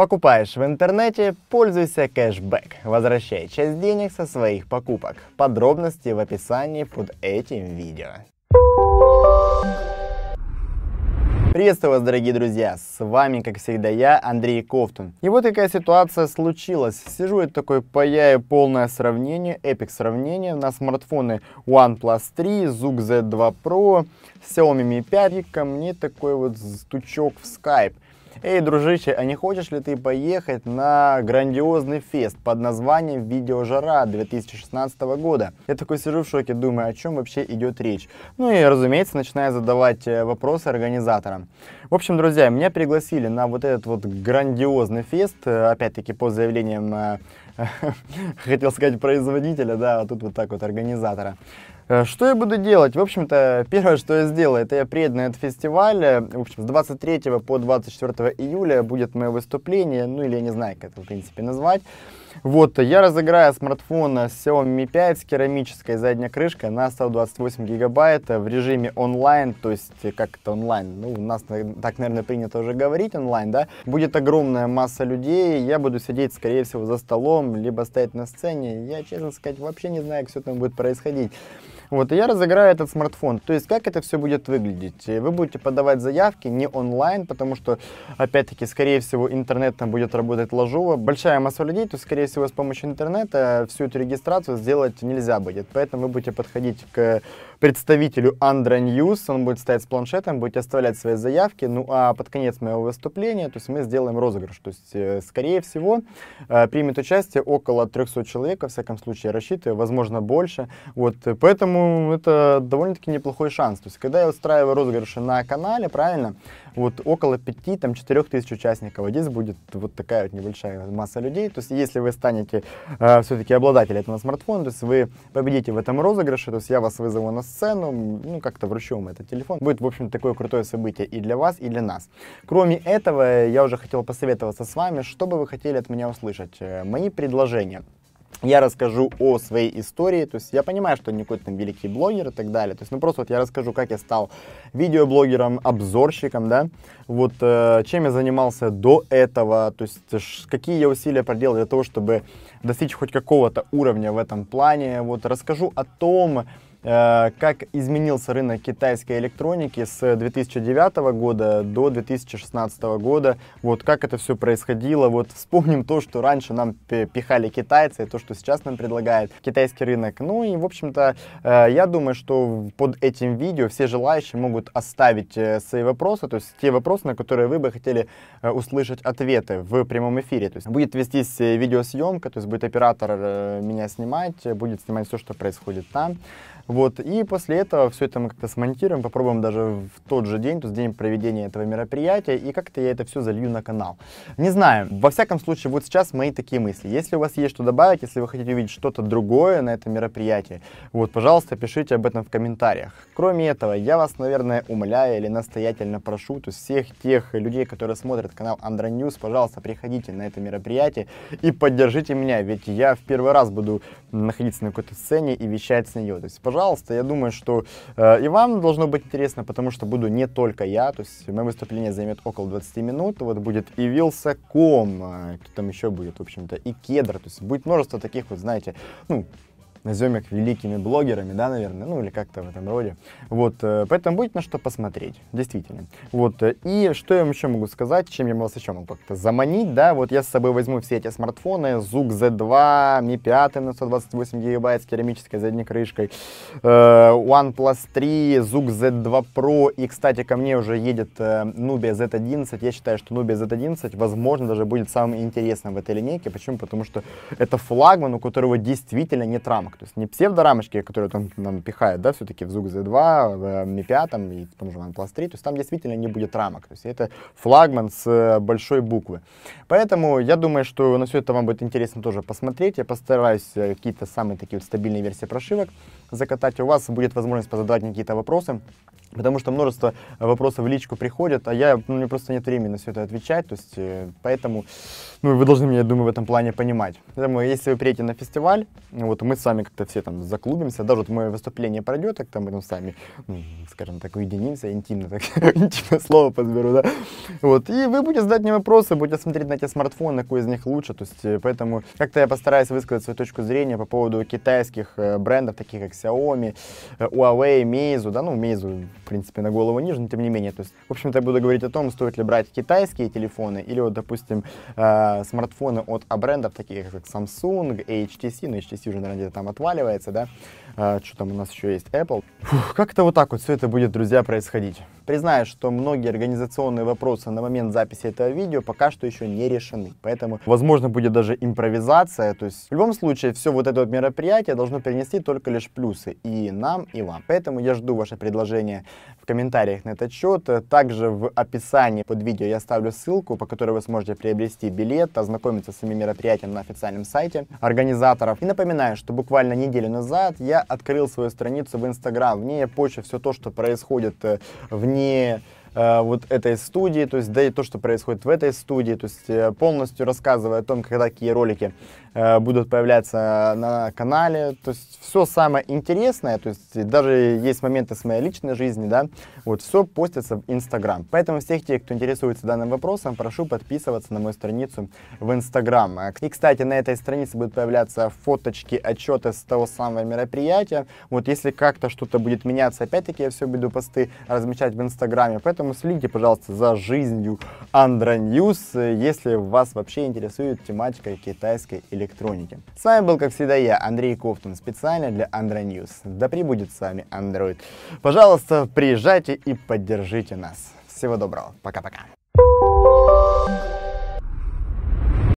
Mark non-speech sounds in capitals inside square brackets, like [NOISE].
Покупаешь в интернете, пользуйся кэшбэк. Возвращай часть денег со своих покупок. Подробности в описании под этим видео. Приветствую вас, дорогие друзья! С вами, как всегда, я, Андрей Ковтун. И вот такая ситуация случилась. Сижу и такой, паяю полное сравнение, эпик сравнение на смартфоны OnePlus 3, Zoom Z2 Pro, Xiaomi Mi 5, и ко мне такой вот стучок в Skype – «Эй, дружище, а не хочешь ли ты поехать на грандиозный фест под названием «Видеожара» 2016 года?» Я такой сижу в шоке, думаю, о чем вообще идет речь. Ну и, разумеется, начинаю задавать э, вопросы организаторам. В общем, друзья, меня пригласили на вот этот вот грандиозный фест, э, опять-таки по заявлениям э, [LAUGHS] хотел сказать производителя, да, а тут вот так вот организатора. Э, что я буду делать? В общем-то, первое, что я сделаю, это я приеду на этот фестиваль. Э, в общем, с 23 по 24 июля будет мое выступление, ну или я не знаю, как это в принципе назвать. Вот, я разыграю смартфон Xiaomi 5 с керамической задней крышкой на 128 гигабайт в режиме онлайн, то есть как это онлайн, ну, у нас так, наверное, принято уже говорить онлайн, да, будет огромная масса людей, я буду сидеть, скорее всего, за столом, либо стоять на сцене, я, честно сказать, вообще не знаю, как все там будет происходить. Вот, и я разыграю этот смартфон. То есть, как это все будет выглядеть? Э, вы будете подавать заявки не онлайн, потому что, опять-таки, скорее всего, интернет там будет работать ложово. Большая масса людей, то, скорее всего, с помощью интернета всю эту регистрацию сделать нельзя будет. Поэтому вы будете подходить к представителю Andra News. Он будет стоять с планшетом, будет оставлять свои заявки. Ну а под конец моего выступления, то есть мы сделаем розыгрыш. То есть, э, скорее всего, э, примет участие около 300 человек, во всяком случае, рассчитываю, возможно, больше. Вот, э, поэтому это довольно-таки неплохой шанс. То есть, когда я устраиваю розыгрыши на канале, правильно, вот около 5-4 тысяч участников. здесь будет вот такая вот небольшая масса людей. То есть, если вы станете э, все-таки обладателем этого смартфона, то есть вы победите в этом розыгрыше, то есть я вас вызову на сцену, ну, как-то вручу этот телефон. Будет, в общем, такое крутое событие и для вас, и для нас. Кроме этого, я уже хотел посоветоваться с вами, что бы вы хотели от меня услышать. Э, мои предложения я расскажу о своей истории, то есть я понимаю, что не какой-то там великий блогер и так далее, то есть ну просто вот я расскажу, как я стал видеоблогером, обзорщиком, да, вот э, чем я занимался до этого, то есть какие я усилия проделал для того, чтобы достичь хоть какого-то уровня в этом плане, вот расскажу о том, Э, как изменился рынок китайской электроники с 2009 года до 2016 года, вот как это все происходило, вот [LAUGHS] вспомним то, что раньше нам пихали китайцы, и то, что сейчас нам предлагает китайский рынок. Ну и, в общем-то, э, я думаю, что под этим видео все желающие могут оставить э, свои вопросы, то есть те вопросы, на которые вы бы хотели услышать ответы в прямом эфире. То есть будет вестись видеосъемка, то есть будет оператор меня снимать, будет снимать все, что происходит там. Вот, и после этого все это мы как-то смонтируем, попробуем даже в тот же день, то есть день проведения этого мероприятия, и как-то я это все залью на канал. Не знаю, во всяком случае, вот сейчас мои такие мысли. Если у вас есть что добавить, если вы хотите увидеть что-то другое на этом мероприятии, вот, пожалуйста, пишите об этом в комментариях. Кроме этого, я вас, наверное, умоляю или настоятельно прошу, то есть всех тех людей, которые смотрят канал Андро News, пожалуйста, приходите на это мероприятие и поддержите меня, ведь я в первый раз буду находиться на какой-то сцене и вещать с нее. То есть, пожалуйста, пожалуйста. Я думаю, что э, и вам должно быть интересно, потому что буду не только я. То есть мое выступление займет около 20 минут. Вот будет и Вилсаком, э, кто там еще будет, в общем-то, и Кедр. То есть будет множество таких, вот знаете, ну, назовем их великими блогерами, да, наверное, ну или как-то в этом роде. Вот, э, поэтому будет на что посмотреть, действительно. Вот, э, и что я вам еще могу сказать, чем я вас еще могу как-то заманить, да, вот я с собой возьму все эти смартфоны, ZUK Z2, Mi 5 на 128 гигабайт с керамической задней крышкой, э, OnePlus 3, ZUK Z2 Pro, и, кстати, ко мне уже едет Nubia Z11, я считаю, что Nubia Z11, возможно, даже будет самым интересным в этой линейке, почему? Потому что это флагман, у которого действительно нет рамок, рамок. То есть не псевдорамочки, которые там нам пихают, да, все-таки в ZUG Z2, в MI5 там, эм, и потом же OnePlus 3. То есть там действительно не будет рамок. То есть это флагман с э, большой буквы. Поэтому я думаю, что на все это вам будет интересно тоже посмотреть. Я постараюсь э, какие-то самые такие вот стабильные версии прошивок закатать. У вас будет возможность позадавать какие-то вопросы. Потому что множество э, вопросов в личку приходят, а я, ну, мне просто нет времени на все это отвечать, то есть, э, поэтому, ну, вы должны меня, я думаю, в этом плане понимать. Поэтому, если вы приедете на фестиваль, вот мы с вами как-то все там заклубимся, даже вот мое выступление пройдет, так там мы там с вами, ну, скажем так, уединимся, интимно, так, [LAUGHS] интимное слово подберу, да, вот, и вы будете задать мне вопросы, будете смотреть на эти смартфоны, на какой из них лучше, то есть, э, поэтому, как-то я постараюсь высказать свою точку зрения по поводу китайских брендов, таких как Xiaomi, Huawei, Meizu, да, ну, Meizu, принципе, на голову ниже, но тем не менее. То есть, в общем-то, я буду говорить о том, стоит ли брать китайские телефоны или вот, допустим, э, смартфоны от а брендов, таких как Samsung, HTC, но ну, HTC уже, наверное, там отваливается, да, э, что там у нас еще есть, Apple. как-то вот так вот все это будет, друзья, происходить. Признаю, что многие организационные вопросы на момент записи этого видео пока что еще не решены, поэтому, возможно, будет даже импровизация, то есть, в любом случае, все вот это вот мероприятие должно принести только лишь плюсы и нам, и вам. Поэтому я жду ваше предложение в комментариях на этот счет. Также в описании под видео я ставлю ссылку, по которой вы сможете приобрести билет, ознакомиться с самим мероприятием на официальном сайте организаторов. И напоминаю, что буквально неделю назад я открыл свою страницу в Инстаграм. В ней я почву все то, что происходит э, вне Э, вот этой студии, то есть да и то, что происходит в этой студии, то есть э, полностью рассказывая о том, когда какие ролики э, будут появляться на канале, то есть все самое интересное, то есть даже есть моменты с моей личной жизни, да, вот все постится в Инстаграм. Поэтому всех тех, кто интересуется данным вопросом, прошу подписываться на мою страницу в Инстаграм. И, кстати, на этой странице будут появляться фоточки, отчеты с того самого мероприятия. Вот если как-то что-то будет меняться, опять-таки я все буду посты размещать в Инстаграме, поэтому поэтому следите, пожалуйста, за жизнью Андра Ньюс, если вас вообще интересует тематика китайской электроники. С вами был, как всегда, я, Андрей Кофтон специально для Андра Да прибудет с вами Android. Пожалуйста, приезжайте и поддержите нас. Всего доброго. Пока-пока.